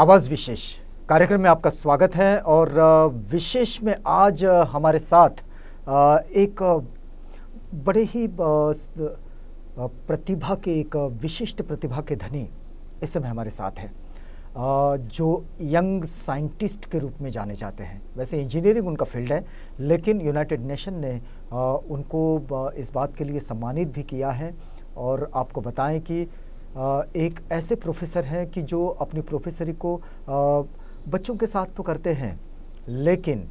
आवाज़ विशेष कार्यक्रम में आपका स्वागत है और विशेष में आज हमारे साथ एक बड़े ही प्रतिभा के एक विशिष्ट प्रतिभा के धनी इस समय हमारे साथ है जो यंग साइंटिस्ट के रूप में जाने जाते हैं वैसे इंजीनियरिंग उनका फील्ड है लेकिन यूनाइटेड नेशन ने उनको इस बात के लिए सम्मानित भी किया है और आपको बताएं कि एक ऐसे प्रोफेसर हैं कि जो अपनी प्रोफेसरी को बच्चों के साथ तो करते हैं लेकिन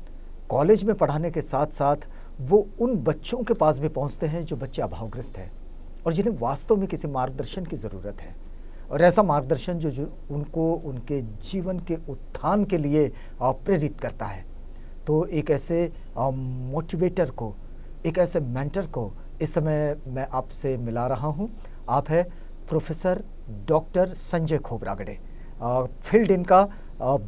कॉलेज में पढ़ाने के साथ साथ वो उन बच्चों के पास भी पहुंचते हैं जो बच्चे अभावग्रस्त हैं और जिन्हें वास्तव में किसी मार्गदर्शन की ज़रूरत है और ऐसा मार्गदर्शन जो, जो उनको उनके जीवन के उत्थान के लिए प्रेरित करता है तो एक ऐसे मोटिवेटर को एक ऐसे मेंटर को इस समय मैं आपसे मिला रहा हूँ आप है professor doctor Sanjay Khobragade field इनका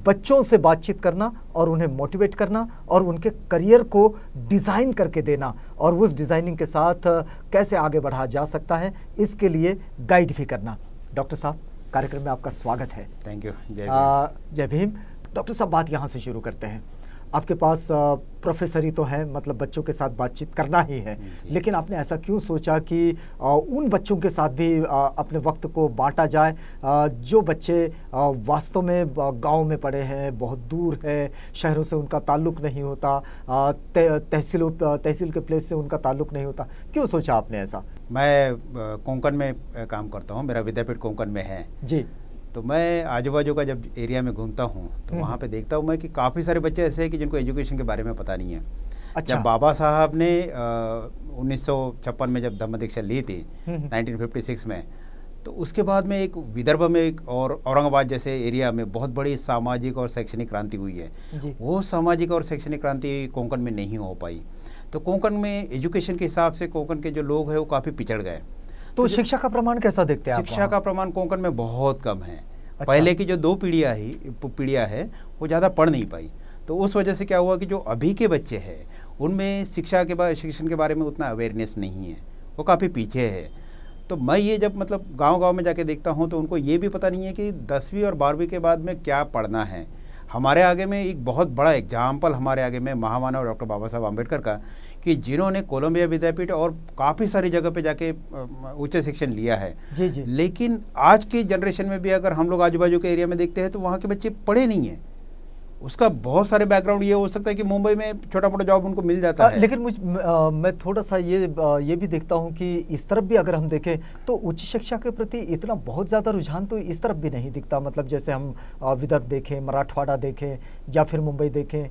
बच्चों से बातचीत करना और उन्हें मोटिवेट करना और उनके करियर को डिज़ाइन करके देना और उस डिज़ाइनिंग के साथ कैसे आगे बढ़ा जा सकता है इसके लिए गाइड भी करना डॉक्टर साहब कार्यक्रम में आपका स्वागत है थैंक यू जय भीम डॉक्टर साहब बात यहाँ से शुरू करते हैं आपके पास प्रोफेसरी तो है मतलब बच्चों के साथ बातचीत करना ही है लेकिन आपने ऐसा क्यों सोचा कि उन बच्चों के साथ भी अपने वक्त को बांटा जाए जो बच्चे वास्तव में गांव में पड़े हैं बहुत दूर है शहरों से उनका ताल्लुक नहीं होता तहसीलों तहसील के प्लेस से उनका ताल्लुक नहीं होता क्यों सोचा आपने ऐसा मैं कोंकण में काम करता हूँ मेरा विद्यापीठ कोंकण में है जी तो मैं आजू बाजू का जब एरिया में घूमता हूँ तो हम्म। वहाँ पे देखता हूँ मैं कि काफ़ी सारे बच्चे ऐसे हैं कि जिनको एजुकेशन के बारे में पता नहीं है अच्छा। जब बाबा साहब ने उन्नीस में जब धम्म दीक्षा ली थी 1956 हम्म, हम्म। में तो उसके बाद में एक विदर्भ में एक और औरंगाबाद जैसे एरिया में बहुत बड़ी सामाजिक और शैक्षणिक क्रांति हुई है वो सामाजिक और शैक्षणिक क्रांति कोंकण में नहीं हो पाई तो कोंकण में एजुकेशन के हिसाब से कोंकण के जो लोग हैं वो काफ़ी पिछड़ गए तो, तो शिक्षा का प्रमाण कैसा देखते हैं शिक्षा का प्रमाण कोंकण में बहुत कम है अच्छा। पहले की जो दो पीढ़ियाँ ही पीढ़ियाँ है वो ज़्यादा पढ़ नहीं पाई तो उस वजह से क्या हुआ कि जो अभी के बच्चे हैं उनमें शिक्षा के बारे शिक्षण के बारे में उतना अवेयरनेस नहीं है वो काफ़ी पीछे है तो मैं ये जब मतलब गांव-गांव में जाके देखता हूँ तो उनको ये भी पता नहीं है कि दसवीं और बारहवीं के बाद में क्या पढ़ना है हमारे आगे में एक बहुत बड़ा एग्जाम्पल हमारे आगे में महामानव डॉक्टर बाबा साहब आम्बेडकर का कि जिन्होंने कोलंबिया विद्यापीठ और काफ़ी सारी जगह पे जाके उच्च शिक्षण लिया है जी जी लेकिन आज के जनरेशन में भी अगर हम लोग आजू बाजू के एरिया में देखते हैं तो वहाँ के बच्चे पढ़े नहीं हैं उसका बहुत सारे बैकग्राउंड ये हो सकता है कि मुंबई में छोटा मोटा जॉब उनको मिल जाता आ, है लेकिन मुझ आ, मैं थोड़ा सा ये आ, ये भी देखता हूँ कि इस तरफ भी अगर हम देखें तो उच्च शिक्षा के प्रति इतना बहुत ज़्यादा रुझान तो इस तरफ भी नहीं दिखता मतलब जैसे हम विदर्भ देखें मराठवाड़ा देखें या फिर मुंबई देखें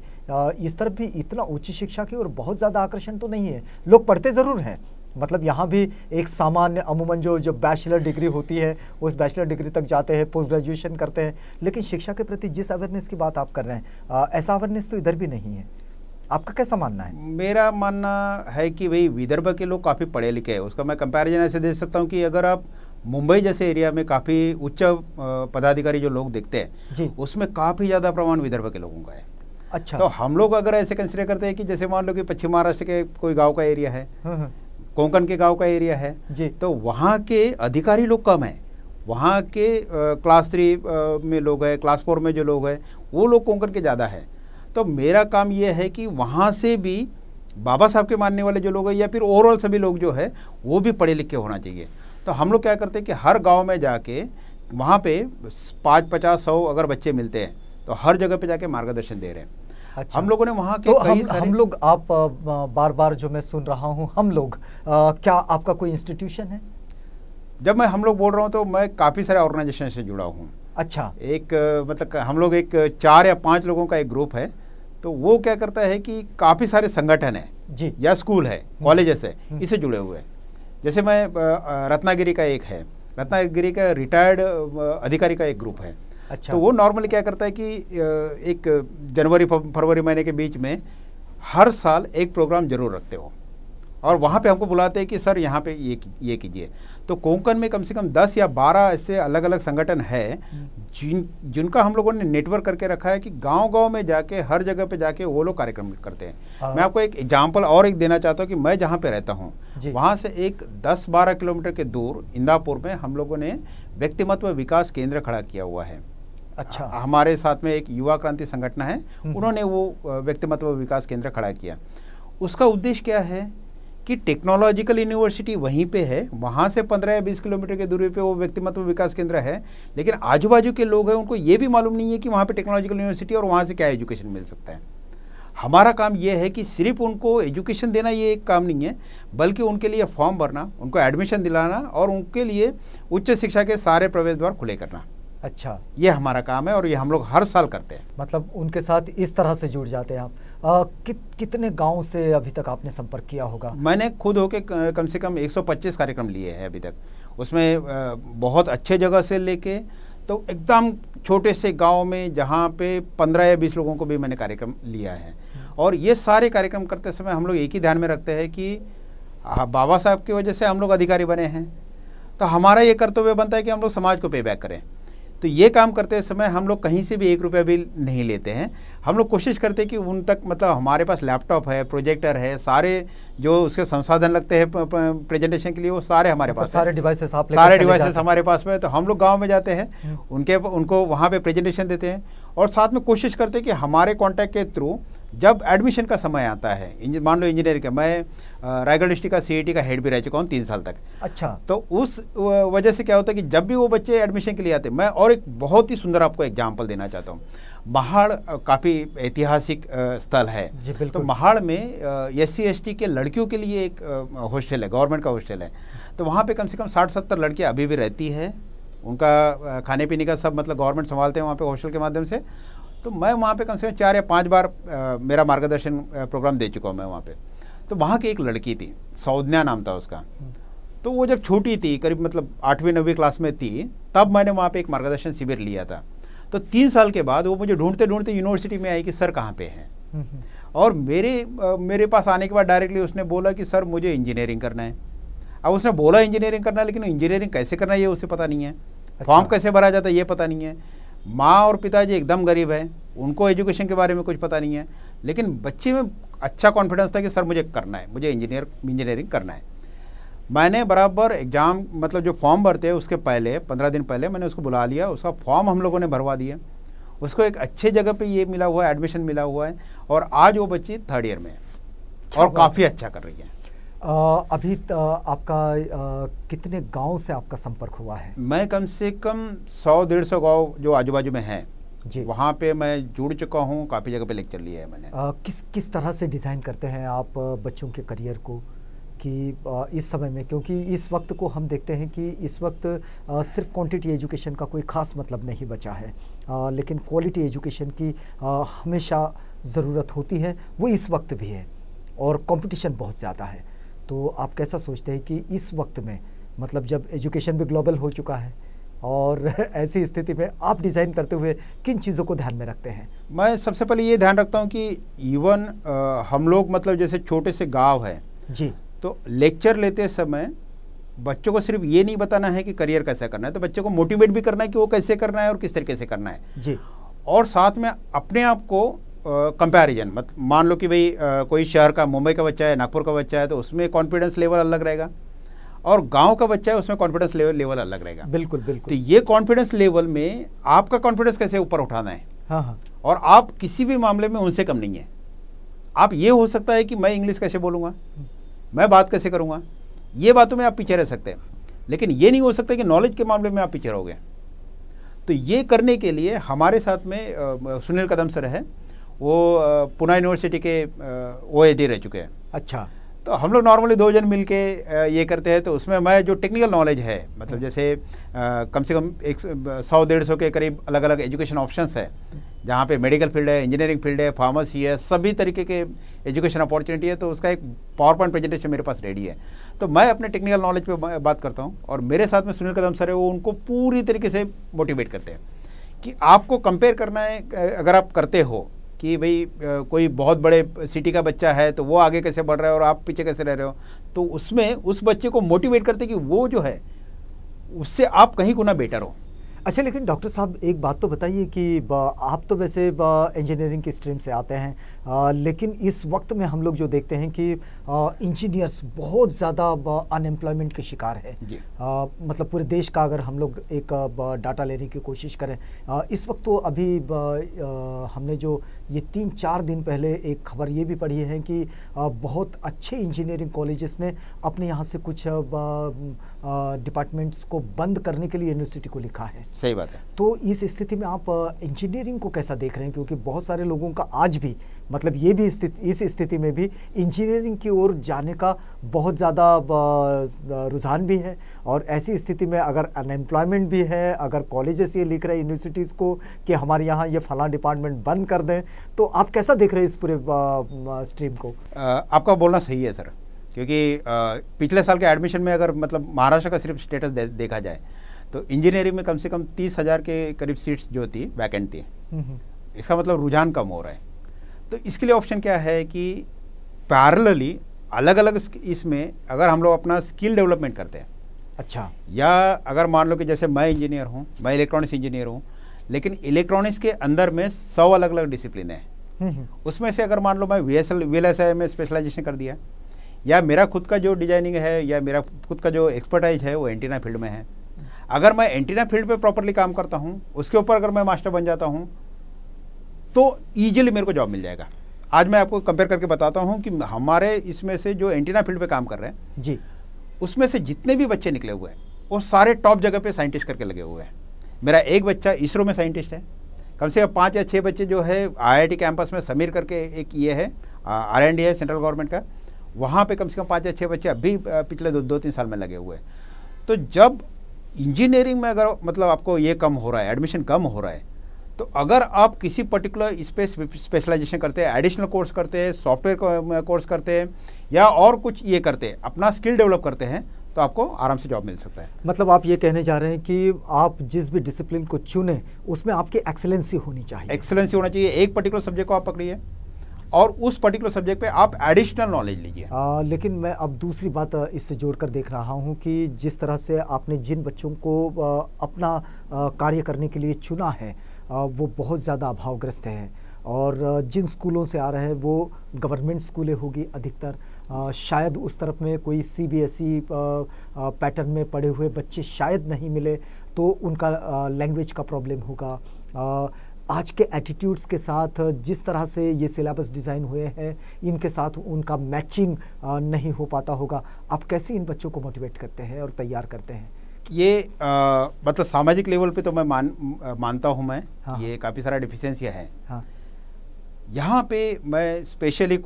इस तरफ भी इतना उच्च शिक्षा की और बहुत ज़्यादा आकर्षण तो नहीं है लोग पढ़ते ज़रूर हैं मतलब यहाँ भी एक सामान्य अमूमन जो जो बैचलर डिग्री होती है उस बैचलर डिग्री तक जाते हैं पोस्ट ग्रेजुएशन करते हैं लेकिन शिक्षा के प्रति जिस अवेयरनेस की बात आप कर रहे हैं ऐसा अवेयरनेस तो इधर भी नहीं है आपका कैसा मानना है मेरा मानना है कि भाई विदर्भ के लोग काफ़ी पढ़े लिखे हैं उसका मैं कंपैरिजन ऐसे दे सकता हूँ कि अगर आप मुंबई जैसे एरिया में काफ़ी उच्च पदाधिकारी जो लोग देखते हैं उसमें काफ़ी ज़्यादा प्रमाण विदर्भ के लोगों का है अच्छा तो हम लोग अगर ऐसे कंसिडर करते हैं कि जैसे मान लो कि पश्चिम महाराष्ट्र के कोई गांव का एरिया है हाँ, हाँ। कोंकण के गांव का एरिया है जी तो वहाँ के अधिकारी लोग कम हैं वहाँ के क्लास थ्री में लोग हैं क्लास फोर में जो लोग हैं वो लोग कोंकण के ज़्यादा है तो मेरा काम ये है कि वहाँ से भी बाबा साहब के मानने वाले जो लोग हैं या फिर ओवरऑल सभी लोग जो है वो भी पढ़े लिखे होना चाहिए तो हम लोग क्या करते हैं कि हर गांव में जाके वहाँ पे पाँच पचास सौ अगर बच्चे मिलते हैं तो हर जगह पे जाके मार्गदर्शन दे रहे हैं अच्छा। हम लोगों ने वहाँ के तो कई हम, सारे... हम लोग आप बार बार जो मैं सुन रहा हूँ हम लोग आ, क्या आपका कोई इंस्टीट्यूशन है जब मैं हम लोग बोल रहा हूँ तो मैं काफ़ी सारे ऑर्गेनाइजेशन से जुड़ा हूँ अच्छा एक मतलब हम लोग एक चार या पाँच लोगों का एक ग्रुप है तो वो क्या करता है कि काफ़ी सारे संगठन है जी या स्कूल है कॉलेजेस है इससे जुड़े हुए हैं जैसे मैं रत्नागिरी का एक है रत्नागिरी का रिटायर्ड अधिकारी का एक ग्रुप है अच्छा तो वो नॉर्मली क्या करता है कि एक जनवरी फरवरी महीने के बीच में हर साल एक प्रोग्राम जरूर रखते हो और वहाँ पे हमको बुलाते हैं कि सर यहाँ पे ये ये कीजिए तो कोंकण में कम से कम 10 या 12 ऐसे अलग अलग संगठन है जिन जिनका हम लोगों ने नेटवर्क करके रखा है कि गांव गांव में जाके हर जगह पे जाके वो लोग कार्यक्रम करते हैं हाँ। मैं आपको एक एग्जाम्पल और एक देना चाहता हूँ कि मैं जहाँ पे रहता हूँ वहाँ से एक दस बारह किलोमीटर के दूर इंदापुर में हम लोगों ने व्यक्तिमत्व विकास केंद्र खड़ा किया हुआ है अच्छा हमारे साथ में एक युवा क्रांति संगठन है हम्म। उन्होंने वो व्यक्तिमत्व विकास केंद्र खड़ा किया उसका उद्देश्य क्या है कि टेक्नोलॉजिकल यूनिवर्सिटी वहीं पे है वहाँ से पंद्रह या बीस किलोमीटर के दूरी पे वो व्यक्तिमत्व विकास केंद्र है लेकिन आजू बाजू के लोग हैं उनको ये भी मालूम नहीं है कि वहाँ पे टेक्नोलॉजिकल यूनिवर्सिटी और वहाँ से क्या एजुकेशन मिल सकता है हमारा काम ये है कि सिर्फ उनको एजुकेशन देना ये एक काम नहीं है बल्कि उनके लिए फॉर्म भरना उनको एडमिशन दिलाना और उनके लिए उच्च शिक्षा के सारे प्रवेश द्वार खुले करना अच्छा ये हमारा काम है और ये हम लोग हर साल करते हैं मतलब उनके साथ इस तरह से जुड़ जाते हैं आप आ, कि, कितने गाँव से अभी तक आपने संपर्क किया होगा मैंने खुद होके कम से कम 125 कार्यक्रम लिए हैं अभी तक उसमें बहुत अच्छे जगह से लेके तो एकदम छोटे से गांव में जहाँ पे पंद्रह या बीस लोगों को भी मैंने कार्यक्रम लिया है हम्म। और ये सारे कार्यक्रम करते समय हम लोग एक ही ध्यान में रखते हैं कि बाबा साहब की वजह से हम लोग अधिकारी बने हैं तो हमारा ये कर्तव्य बनता है कि हम लोग समाज को पे बैक करें तो ये काम करते समय हम लोग कहीं से भी एक रुपया भी नहीं लेते हैं हम लोग कोशिश करते हैं कि उन तक मतलब हमारे पास लैपटॉप है प्रोजेक्टर है सारे जो उसके संसाधन लगते हैं प्रेजेंटेशन के लिए वो सारे हमारे मतलब पास सारे डिवाइसेस आप सारे डिवाइसेस हमारे पास में तो हम लोग गाँव में जाते हैं हम्म। उनके उनको वहाँ पर प्रेजेंटेशन देते हैं और साथ में कोशिश करते हैं कि हमारे कॉन्टैक्ट के थ्रू जब एडमिशन का समय आता है मान लो इंजीनियर का मैं रायगढ़ डिस्ट्रिक्ट का सीईटी का हेड भी रह चुका हूँ तीन साल तक अच्छा तो उस वजह से क्या होता है कि जब भी वो बच्चे एडमिशन के लिए आते मैं और एक बहुत ही सुंदर आपको एग्जाम्पल देना चाहता हूँ महाड़ काफ़ी ऐतिहासिक स्थल है जी तो महाड़ में एस सी के लड़कियों के लिए एक हॉस्टल है गवर्नमेंट का हॉस्टल है तो वहाँ पर कम से कम साठ सत्तर लड़कियाँ अभी भी रहती है उनका खाने पीने का सब मतलब गवर्नमेंट संभालते हैं वहाँ पे हॉस्टल के माध्यम से तो मैं वहाँ पे कम से कम चार या पांच बार आ, मेरा मार्गदर्शन प्रोग्राम दे चुका हूँ मैं वहाँ पे तो वहाँ की एक लड़की थी सौदन्या नाम था उसका तो वो जब छोटी थी करीब मतलब आठवीं नवीं क्लास में थी तब मैंने वहाँ पे एक मार्गदर्शन शिविर लिया था तो तीन साल के बाद वो मुझे ढूंढते ढूंढते यूनिवर्सिटी में आई कि सर कहाँ पे हैं हम्म, हम्म। और मेरे मेरे पास आने के बाद डायरेक्टली उसने बोला कि सर मुझे इंजीनियरिंग करना है अब उसने बोला इंजीनियरिंग करना है लेकिन इंजीनियरिंग कैसे करना है ये उसे पता नहीं है फॉर्म अच्छा। कैसे भरा जाता है ये पता नहीं है माँ और पिताजी एकदम गरीब है उनको एजुकेशन के बारे में कुछ पता नहीं है लेकिन बच्चे में अच्छा कॉन्फिडेंस था कि सर मुझे करना है मुझे इंजीनियर इंजीनियरिंग करना है मैंने बराबर एग्ज़ाम मतलब जो फॉर्म भरते हैं उसके पहले पंद्रह दिन पहले मैंने उसको बुला लिया उसका फॉर्म हम लोगों ने भरवा दिया उसको एक अच्छे जगह पे ये मिला हुआ है एडमिशन मिला हुआ है और आज वो बच्ची थर्ड ईयर में है और काफ़ी अच्छा कर रही है अभी आपका कितने गांव से आपका संपर्क हुआ है मैं कम से कम सौ डेढ़ सौ गाँव जो आजू बाजू में है जी वहाँ पे मैं जुड़ चुका हूँ काफ़ी जगह पे लेक्चर लिया है मैंने आ, किस किस तरह से डिज़ाइन करते हैं आप बच्चों के करियर को कि इस समय में क्योंकि इस वक्त को हम देखते हैं कि इस वक्त सिर्फ क्वांटिटी एजुकेशन का कोई ख़ास मतलब नहीं बचा है आ, लेकिन क्वालिटी एजुकेशन की आ, हमेशा ज़रूरत होती है वो इस वक्त भी है और कंपटीशन बहुत ज़्यादा है तो आप कैसा सोचते हैं कि इस वक्त में मतलब जब एजुकेशन भी ग्लोबल हो चुका है और ऐसी स्थिति में आप डिज़ाइन करते हुए किन चीज़ों को ध्यान में रखते हैं मैं सबसे पहले ये ध्यान रखता हूँ कि इवन हम लोग मतलब जैसे छोटे से गांव हैं जी तो लेक्चर लेते समय बच्चों को सिर्फ ये नहीं बताना है कि करियर कैसा करना है तो बच्चों को मोटिवेट भी करना है कि वो कैसे करना है और किस तरीके से करना है जी और साथ में अपने आप को कंपैरिजन मत मान लो कि भाई कोई शहर का मुंबई का बच्चा है नागपुर का बच्चा है तो उसमें कॉन्फिडेंस लेवल अलग रहेगा और गांव का बच्चा है उसमें कॉन्फिडेंस लेवल लेवल अलग रहेगा बिल्कुल बिल्कुल तो ये कॉन्फिडेंस लेवल में आपका कॉन्फिडेंस कैसे ऊपर उठाना है हाँ हाँ और आप किसी भी मामले में उनसे कम नहीं है आप ये हो सकता है कि मैं इंग्लिश कैसे बोलूँगा मैं बात कैसे करूँगा ये बातों में आप पीछे रह सकते हैं लेकिन ये नहीं हो सकता कि नॉलेज के मामले में आप पीछे रहोगे तो ये करने के लिए हमारे साथ में सुनील कदम सर है वो पुणे यूनिवर्सिटी के ओ रह चुके हैं अच्छा तो हम लोग नॉर्मली दो जन मिल के ये करते हैं तो उसमें मैं जो टेक्निकल नॉलेज है मतलब जैसे कम से कम एक सौ डेढ़ सौ के करीब अलग अलग एजुकेशन ऑप्शंस है जहाँ पे मेडिकल फील्ड है इंजीनियरिंग फील्ड है फार्मेसी है सभी तरीके के एजुकेशन अपॉर्चुनिटी है तो उसका एक पावर पॉइंट प्रेजेंटेशन मेरे पास रेडी है तो मैं अपने टेक्निकल नॉलेज पर बात करता हूँ और मेरे साथ में सुनील कदम सर है वो उनको पूरी तरीके से मोटिवेट करते हैं कि आपको कंपेयर करना है अगर आप करते हो कि भाई कोई बहुत बड़े सिटी का बच्चा है तो वो आगे कैसे बढ़ रहा है और आप पीछे कैसे रह रहे हो तो उसमें उस बच्चे को मोटिवेट करते कि वो जो है उससे आप कहीं गुना बेटर हो अच्छा लेकिन डॉक्टर साहब एक बात तो बताइए कि आप तो वैसे इंजीनियरिंग की स्ट्रीम से आते हैं आ, लेकिन इस वक्त में हम लोग जो देखते हैं कि इंजीनियर्स बहुत ज़्यादा अनएम्प्लॉयमेंट के शिकार है मतलब पूरे देश का अगर हम लोग एक डाटा लेने की कोशिश करें आ, इस वक्त तो अभी हमने जो ये तीन चार दिन पहले एक खबर ये भी पढ़ी है कि बहुत अच्छे इंजीनियरिंग कॉलेजेस ने अपने यहाँ से कुछ डिपार्टमेंट्स को बंद करने के लिए यूनिवर्सिटी को लिखा है सही बात है तो इस स्थिति में आप इंजीनियरिंग को कैसा देख रहे हैं क्योंकि बहुत सारे लोगों का आज भी मतलब ये भी स्थिति इस स्थिति में भी इंजीनियरिंग की ओर जाने का बहुत ज़्यादा रुझान भी है और ऐसी स्थिति में अगर अनएम्प्लॉयमेंट भी है अगर कॉलेजेस ये लिख रहे हैं यूनिवर्सिटीज़ को कि हमारे यहाँ ये फला डिपार्टमेंट बंद कर दें तो आप कैसा देख रहे हैं इस पूरे स्ट्रीम को आपका बोलना सही है सर क्योंकि पिछले साल के एडमिशन में अगर मतलब महाराष्ट्र का सिर्फ स्टेटस दे, देखा जाए तो इंजीनियरिंग में कम से कम तीस हज़ार के करीब सीट्स जो थी वैकेंट थी हम्म, हम्म। इसका मतलब रुझान कम हो रहा है तो इसके लिए ऑप्शन क्या है कि पैरलली अलग अलग इसमें अगर हम लोग अपना स्किल डेवलपमेंट करते हैं अच्छा या अगर मान लो कि जैसे मैं इंजीनियर हूँ मैं इलेक्ट्रॉनिक्स इंजीनियर हूँ लेकिन इलेक्ट्रॉनिक्स के अंदर में सौ अलग अलग डिसिप्लिन है उसमें से अगर मान लो मैं V S L V L S I में स्पेशलाइजेशन कर दिया या मेरा खुद का जो डिजाइनिंग है या मेरा खुद का जो एक्सपर्टाइज है वो एंटीना फील्ड में है अगर मैं एंटीना फील्ड पे प्रॉपरली काम करता हूँ उसके ऊपर अगर मैं मास्टर बन जाता हूँ तो ईजिली मेरे को जॉब मिल जाएगा आज मैं आपको कंपेयर करके बताता हूँ कि हमारे इसमें से जो एंटीना फील्ड पर काम कर रहे हैं जी उसमें से जितने भी बच्चे निकले हुए हैं वो सारे टॉप जगह पर साइंटिस्ट करके लगे हुए हैं मेरा एक बच्चा इसरो में साइंटिस्ट है कम से कम पाँच या छः बच्चे जो है आईआईटी कैंपस में समीर करके एक ये है आर एंड है सेंट्रल गवर्नमेंट का वहाँ पे कम से कम पाँच या छः बच्चे अभी पिछले दो दो तीन साल में लगे हुए हैं तो जब इंजीनियरिंग में अगर मतलब आपको ये कम हो रहा है एडमिशन कम हो रहा है तो अगर आप किसी पर्टिकुलर स्पेस स्पेशलाइजेशन करते हैं एडिशनल कोर्स करते हैं सॉफ्टवेयर कोर्स करते हैं या और कुछ ये करते हैं अपना स्किल डेवलप करते हैं तो आपको आराम से जॉब मिल सकता है मतलब आप ये कहने जा रहे हैं कि आप जिस भी डिसिप्लिन को चुने उसमें आपकी एक्सेलेंसी होनी चाहिए एक्सेलेंसी होना चाहिए एक पर्टिकुलर सब्जेक्ट को आप पकड़िए और उस पर्टिकुलर सब्जेक्ट पे आप एडिशनल नॉलेज लीजिए लेकिन मैं अब दूसरी बात इससे जोड़कर देख रहा हूँ कि जिस तरह से आपने जिन बच्चों को अपना कार्य करने के लिए चुना है वो बहुत ज़्यादा अभावग्रस्त हैं और जिन स्कूलों से आ रहे हैं वो गवर्नमेंट स्कूलें होगी अधिकतर शायद उस तरफ में कोई C B S E pattern में पढ़े हुए बच्चे शायद नहीं मिले तो उनका लैंग्वेज का प्रॉब्लम होगा आज के एटीट्यूड्स के साथ जिस तरह से ये सिलेबस डिज़ाइन हुए हैं इनके साथ उनका मैचिंग नहीं हो पाता होगा आप कैसे इन बच्चों को मोटिवेट करते हैं और तैयार करते हैं ये आ, मतलब सामाजिक लेवल पे तो मैं मान मानता हूँ मैं हाँ। ये हाँ। काफ़ी सारा डिफिशेंसी है हाँ। यहाँ पे मैं स्पेशली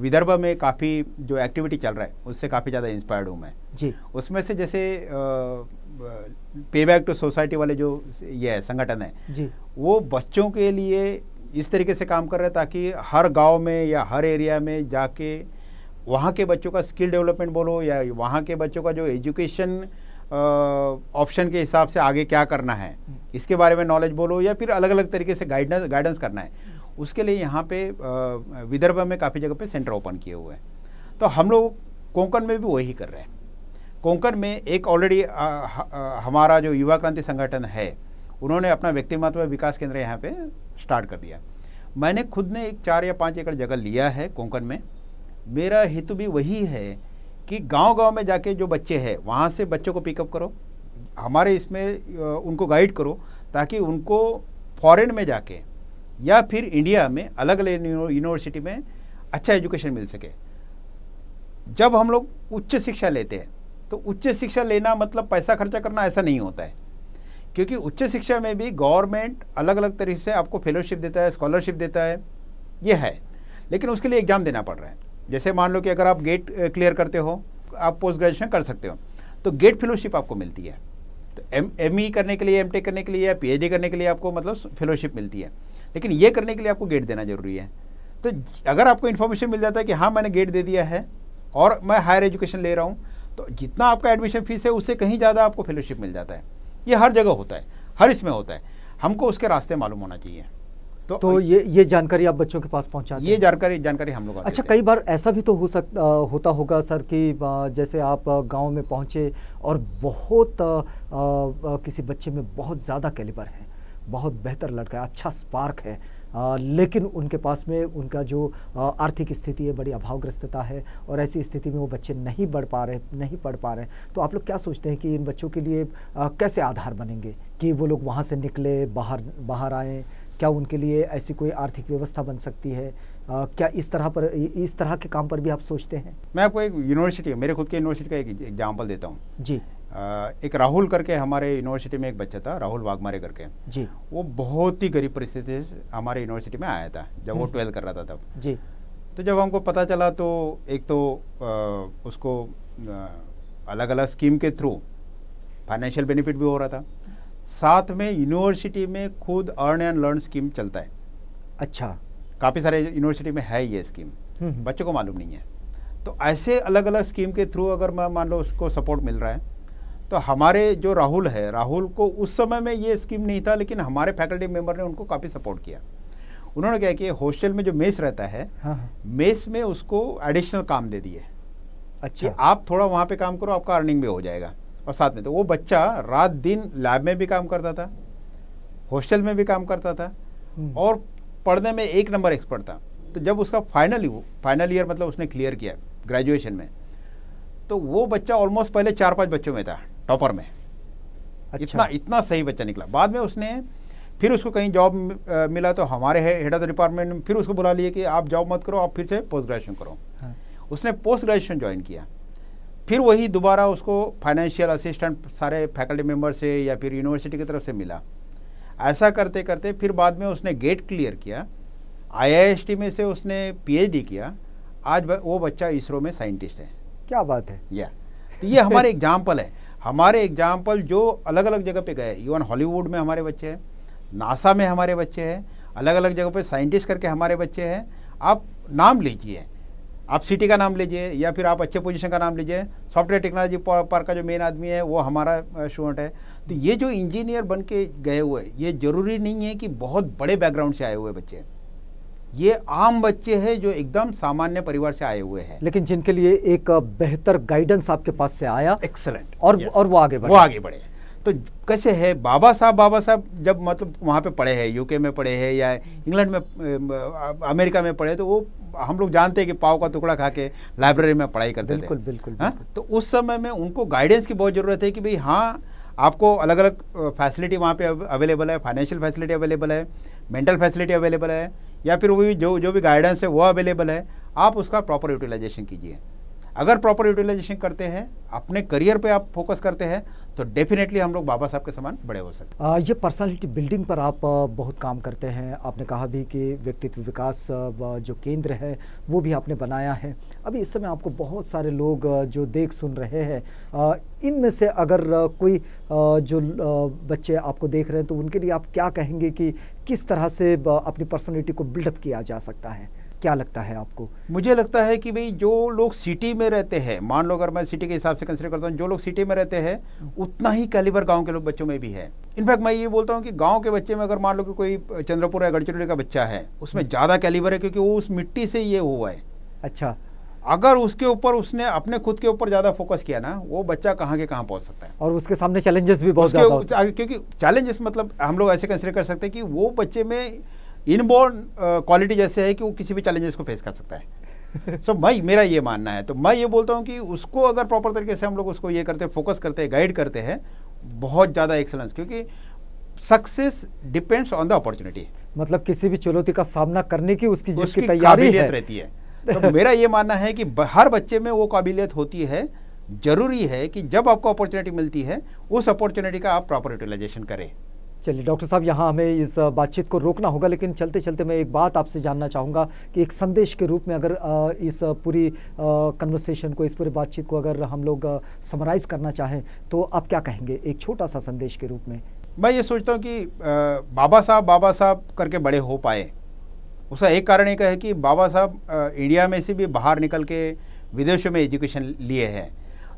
विदर्भ में काफ़ी जो एक्टिविटी चल रहा है उससे काफ़ी ज़्यादा इंस्पायर्ड हूँ मैं जी उसमें से जैसे पे बैक टू सोसाइटी वाले जो ये है संगठन है जी वो बच्चों के लिए इस तरीके से काम कर रहे हैं ताकि हर गांव में या हर एरिया में जाके वहाँ के बच्चों का स्किल डेवलपमेंट बोलो या वहाँ के बच्चों का जो एजुकेशन ऑप्शन के हिसाब से आगे क्या करना है इसके बारे में नॉलेज बोलो या फिर अलग अलग तरीके से गाइडेंस गाइडेंस करना है उसके लिए यहाँ पे विदर्भ में काफ़ी जगह पे सेंटर ओपन किए हुए हैं तो हम लोग कोंकण में भी वही कर रहे हैं कोंकण में एक ऑलरेडी हमारा जो युवा क्रांति संगठन है उन्होंने अपना व्यक्तिमत्व विकास केंद्र यहाँ पर स्टार्ट कर दिया मैंने खुद ने एक चार या पाँच एकड़ जगह लिया है कोंकण में मेरा हेतु भी वही है कि गांव-गांव में जाके जो बच्चे हैं वहाँ से बच्चों को पिकअप करो हमारे इसमें उनको गाइड करो ताकि उनको फॉरेन में जाके या फिर इंडिया में अलग अलग यूनिवर्सिटी में अच्छा एजुकेशन मिल सके जब हम लोग उच्च शिक्षा लेते हैं तो उच्च शिक्षा लेना मतलब पैसा खर्चा करना ऐसा नहीं होता है क्योंकि उच्च शिक्षा में भी गवर्नमेंट अलग अलग तरीके से आपको फेलोशिप देता है स्कॉलरशिप देता है ये है लेकिन उसके लिए एग्ज़ाम देना पड़ रहा है जैसे मान लो कि अगर आप गेट क्लियर करते हो आप पोस्ट ग्रेजुएशन कर सकते हो तो गेट फेलोशिप आपको मिलती है तो एम एम ई करने के लिए एम टेक करने के लिए या पी एच डी करने के लिए आपको मतलब फेलोशिप मिलती है लेकिन ये करने के लिए आपको गेट देना ज़रूरी है तो अगर आपको इन्फॉर्मेशन मिल जाता है कि हाँ मैंने गेट दे दिया है और मैं हायर एजुकेशन ले रहा हूँ तो जितना आपका एडमिशन फीस है उससे कहीं ज़्यादा आपको फेलोशिप मिल जाता है ये हर जगह होता है हर इसमें होता है हमको उसके रास्ते मालूम होना चाहिए तो, तो ये ये जानकारी आप बच्चों के पास पहुँचा ये जानकारी जानकारी हम लोग अच्छा कई बार ऐसा भी तो हो सक आ, होता होगा सर कि आ, जैसे आप गांव में पहुंचे और बहुत आ, आ, किसी बच्चे में बहुत ज़्यादा कैलिबर है बहुत बेहतर लड़का है अच्छा स्पार्क है आ, लेकिन उनके पास में उनका जो आर्थिक स्थिति है बड़ी अभावग्रस्तता है और ऐसी स्थिति में वो बच्चे नहीं बढ़ पा रहे नहीं पढ़ पा रहे तो आप लोग क्या सोचते हैं कि इन बच्चों के लिए आ, कैसे आधार बनेंगे कि वो लोग वहाँ से निकले बाहर बाहर आएँ क्या उनके लिए ऐसी कोई आर्थिक व्यवस्था बन सकती है आ, क्या इस तरह पर इस तरह के काम पर भी आप सोचते हैं मैं आपको एक यूनिवर्सिटी मेरे खुद के यूनिवर्सिटी का एक एग्जाम्पल देता हूँ जी एक राहुल करके हमारे यूनिवर्सिटी में एक बच्चा था राहुल वाघमारे करके जी वो बहुत ही गरीब परिस्थिति से हमारे यूनिवर्सिटी में आया था जब वो ट्वेल्थ हम्म। कर रहा था तब जी तो जब हमको पता चला तो एक तो आ, उसको आ, अलग अलग स्कीम के थ्रू फाइनेंशियल बेनिफिट भी हो रहा था साथ में यूनिवर्सिटी में खुद अर्न एंड लर्न स्कीम चलता है अच्छा काफ़ी सारे यूनिवर्सिटी में है ये स्कीम हम्म, हम्म। बच्चों को मालूम नहीं है तो ऐसे अलग अलग स्कीम के थ्रू अगर मैं मान लो उसको सपोर्ट मिल रहा है तो हमारे जो राहुल है राहुल को उस समय में ये स्कीम नहीं था लेकिन हमारे फैकल्टी मेम्बर ने उनको काफ़ी सपोर्ट किया उन्होंने क्या किया हॉस्टल में जो मेस रहता है हाँ।, हाँ। मेस में उसको एडिशनल काम दे दिए अच्छा आप थोड़ा वहाँ पे काम करो आपका अर्निंग भी हो जाएगा और साथ में तो वो बच्चा रात दिन लैब में भी काम करता था हॉस्टल में भी काम करता था हम्म। और पढ़ने में एक नंबर एक्सपर्ट था तो जब उसका फाइनल फाइनल ईयर मतलब उसने क्लियर किया ग्रेजुएशन में तो वो बच्चा ऑलमोस्ट पहले चार पांच बच्चों में था टॉपर में अच्छा। इतना इतना सही बच्चा निकला बाद में उसने फिर उसको कहीं जॉब मिला तो हमारे हेड ऑफ द डिपार्टमेंट में फिर उसको बुला लिए कि आप जॉब मत करो आप फिर से पोस्ट ग्रेजुएशन करो हाँ। उसने पोस्ट ग्रेजुएशन ज्वाइन किया फिर वही दोबारा उसको फाइनेंशियल असिस्टेंट सारे फैकल्टी मेम्बर से या फिर यूनिवर्सिटी की तरफ से मिला ऐसा करते करते फिर बाद में उसने गेट क्लियर किया आईआईएसटी में से उसने पीएचडी किया आज वो बच्चा इसरो में साइंटिस्ट है क्या बात है या तो ये हमारे एग्जाम्पल है हमारे एग्जाम्पल जो अलग अलग जगह पे गए इवन हॉलीवुड में हमारे बच्चे हैं नासा में हमारे बच्चे हैं अलग अलग जगह पे साइंटिस्ट करके हमारे बच्चे हैं आप नाम लीजिए आप सिटी का नाम लीजिए या फिर आप अच्छे पोजीशन का नाम लीजिए सॉफ्टवेयर टेक्नोलॉजी पार्क का जो मेन आदमी है वो हमारा स्टूडेंट है तो ये जो इंजीनियर बन के गए हुए ये ज़रूरी नहीं है कि बहुत बड़े बैकग्राउंड से आए हुए बच्चे ये आम बच्चे हैं जो एकदम सामान्य परिवार से आए हुए हैं लेकिन जिनके लिए एक बेहतर गाइडेंस आपके पास से आया एक्सलेंट और yes. और वो आगे बढ़े वो आगे बढ़े तो कैसे है बाबा साहब बाबा साहब जब मतलब वहाँ पे पढ़े हैं यूके में पढ़े हैं या इंग्लैंड में अमेरिका में पढ़े तो वो हम लोग जानते हैं कि पाव का टुकड़ा खा के लाइब्रेरी में पढ़ाई करते बिल्कुल, थे बिल्कुल बिल्कुल हाँ तो उस समय में उनको गाइडेंस की बहुत ज़रूरत है कि भाई हाँ आपको अलग अलग फैसिलिटी वहाँ पर अवेलेबल है फाइनेंशियल फैसिलिटी अवेलेबल है मेंटल फैसिलिटी अवेलेबल है या फिर वो भी जो जो भी गाइडेंस है वो अवेलेबल है आप उसका प्रॉपर यूटिलाइजेशन कीजिए अगर प्रॉपर यूटिलाइजेशन करते हैं अपने करियर पे आप फोकस करते हैं तो डेफिनेटली हम लोग बाबा साहब के समान बड़े हो सकते हैं ये पर्सनालिटी बिल्डिंग पर आप बहुत काम करते हैं आपने कहा भी कि व्यक्तित्व विकास जो केंद्र है वो भी आपने बनाया है अभी इस समय आपको बहुत सारे लोग जो देख सुन रहे हैं इनमें से अगर कोई जो बच्चे आपको देख रहे हैं तो उनके लिए आप क्या कहेंगे कि किस तरह से अपनी पर्सनैलिटी को बिल्डअप किया जा सकता है क्या लगता है आपको मुझे लगता है कि भाई जो लोग सिटी में रहते हैं मान लो अगर मैं सिटी के हिसाब से कंसिडर करता हूँ जो लोग सिटी में रहते हैं उतना ही कैलिबर गाँव के लोग बच्चों में भी है इनफैक्ट मैं ये बोलता हूँ कि गाँव के बच्चे में अगर मान लो कि कोई चंद्रपुर या गढ़चिरौली का बच्चा है उसमें ज़्यादा कैलिबर है क्योंकि वो उस मिट्टी से ये हुआ है अच्छा अगर उसके ऊपर उसने अपने खुद के ऊपर ज़्यादा फोकस किया ना वो बच्चा कहाँ के कहाँ पहुंच सकता है और उसके सामने चैलेंजेस भी बहुत ज़्यादा क्योंकि चैलेंजेस मतलब हम लोग ऐसे कंसिडर कर सकते हैं कि वो बच्चे में इनबोर्न क्वालिटी uh, जैसे है कि वो किसी भी चैलेंजेस को फेस कर सकता है सो so, मैं मेरा ये मानना है तो मैं ये बोलता हूँ कि उसको अगर प्रॉपर तरीके से हम लोग उसको ये करते हैं फोकस करते हैं गाइड करते हैं बहुत ज़्यादा एक्सेलेंस क्योंकि success depends on the opportunity मतलब किसी भी चुनौती का सामना करने की उसकी जिसकी तैयारी है। रहती है तो मेरा ये मानना है कि हर बच्चे में वो काबिलियत होती है जरूरी है कि जब आपको अपॉर्चुनिटी मिलती है उस अपॉर्चुनिटी का आप प्रॉपर यूटिलाइजेशन करें चलिए डॉक्टर साहब यहाँ हमें इस बातचीत को रोकना होगा लेकिन चलते चलते मैं एक बात आपसे जानना चाहूँगा कि एक संदेश के रूप में अगर इस पूरी कन्वर्सेशन को इस पूरी बातचीत को अगर हम लोग समराइज़ करना चाहें तो आप क्या कहेंगे एक छोटा सा संदेश के रूप में मैं ये सोचता हूँ कि बाबा साहब बाबा साहब करके बड़े हो पाए उसका एक कारण एक है कि बाबा साहब इंडिया में से भी बाहर निकल के विदेशों में एजुकेशन लिए हैं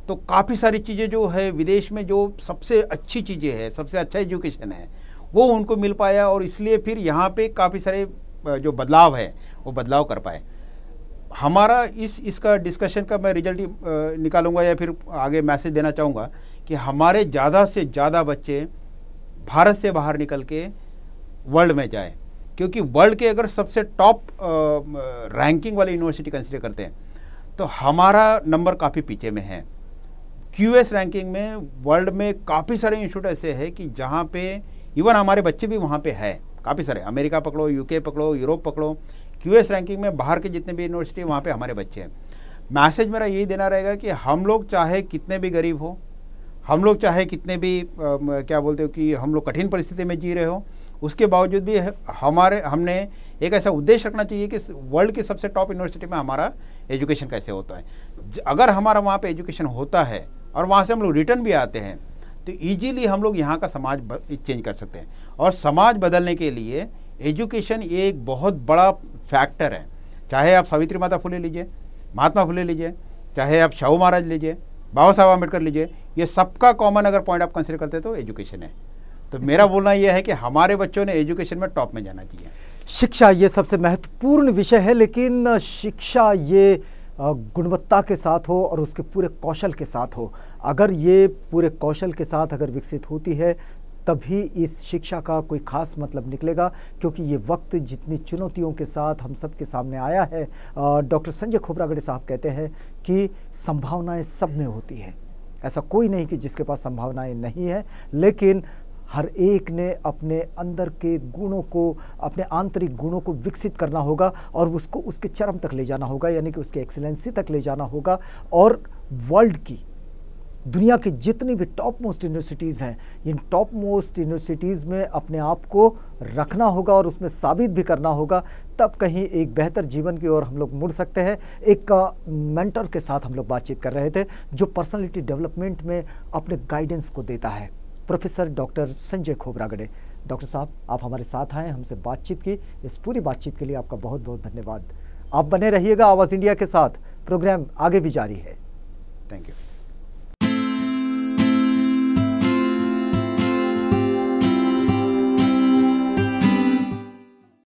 तो काफ़ी सारी चीज़ें जो है विदेश में जो सबसे अच्छी चीज़ें हैं सबसे अच्छा एजुकेशन है वो उनको मिल पाया और इसलिए फिर यहाँ पे काफ़ी सारे जो बदलाव है वो बदलाव कर पाए हमारा इस इसका डिस्कशन का मैं रिजल्ट निकालूंगा या फिर आगे मैसेज देना चाहूँगा कि हमारे ज़्यादा से ज़्यादा बच्चे भारत से बाहर निकल के वर्ल्ड में जाएँ क्योंकि वर्ल्ड के अगर सबसे टॉप रैंकिंग वाली यूनिवर्सिटी कंसिडर करते हैं तो हमारा नंबर काफ़ी पीछे में है क्यू रैंकिंग में वर्ल्ड में काफ़ी सारे इंस्टीट्यूट ऐसे हैं कि जहाँ पे इवन हमारे बच्चे भी वहाँ पे हैं काफ़ी सारे अमेरिका पकड़ो यूके पकड़ो यूरोप पकड़ो क्यू रैंकिंग में बाहर के जितने भी यूनिवर्सिटी वहाँ पर हमारे बच्चे हैं मैसेज मेरा यही देना रहेगा कि हम लोग चाहे कितने भी गरीब हो हम लोग चाहे कितने भी आ, क्या बोलते हो कि हम लोग कठिन परिस्थिति में जी रहे हो उसके बावजूद भी हमारे हमने एक ऐसा उद्देश्य रखना चाहिए कि वर्ल्ड की सबसे टॉप यूनिवर्सिटी में हमारा एजुकेशन कैसे होता है अगर हमारा वहाँ पे एजुकेशन होता है और वहाँ से हम लोग रिटर्न भी आते हैं तो ईजीली हम लोग यहाँ का समाज चेंज कर सकते हैं और समाज बदलने के लिए एजुकेशन एक बहुत बड़ा फैक्टर है चाहे आप सावित्री माता फुले लीजिए महात्मा फुले लीजिए चाहे आप शाहू महाराज लीजिए बाबा साहब अम्बेडकर लीजिए ये सबका कॉमन अगर पॉइंट आप कंसिडर करते हैं तो एजुकेशन है तो मेरा बोलना यह है कि हमारे बच्चों ने एजुकेशन में टॉप में जाना चाहिए शिक्षा ये सबसे महत्वपूर्ण विषय है लेकिन शिक्षा ये गुणवत्ता के साथ हो और उसके पूरे कौशल के साथ हो अगर ये पूरे कौशल के साथ अगर विकसित होती है तभी इस शिक्षा का कोई खास मतलब निकलेगा क्योंकि ये वक्त जितनी चुनौतियों के साथ हम सब के सामने आया है डॉक्टर संजय खोपरागढ़ साहब कहते हैं कि संभावनाएं सब में होती हैं ऐसा कोई नहीं कि जिसके पास संभावनाएं नहीं है लेकिन हर एक ने अपने अंदर के गुणों को अपने आंतरिक गुणों को विकसित करना होगा और उसको उसके चरम तक ले जाना होगा यानी कि उसके एक्सेलेंसी तक ले जाना होगा और वर्ल्ड की दुनिया की जितनी भी टॉप मोस्ट यूनिवर्सिटीज़ हैं इन टॉप मोस्ट यूनिवर्सिटीज़ में अपने आप को रखना होगा और उसमें साबित भी करना होगा तब कहीं एक बेहतर जीवन की ओर हम लोग मुड़ सकते हैं एक मेंटर के साथ हम लोग बातचीत कर रहे थे जो पर्सनालिटी डेवलपमेंट में अपने गाइडेंस को देता है professor doctor Sanjay Khobragade doctor साहब आप हमारे साथ आए हमसे बातचीत की इस पूरी बातचीत के लिए आपका बहुत बहुत धन्यवाद आप बने रहिएगा आवाज़ इंडिया के साथ प्रोग्राम आगे भी जारी है थैंक यू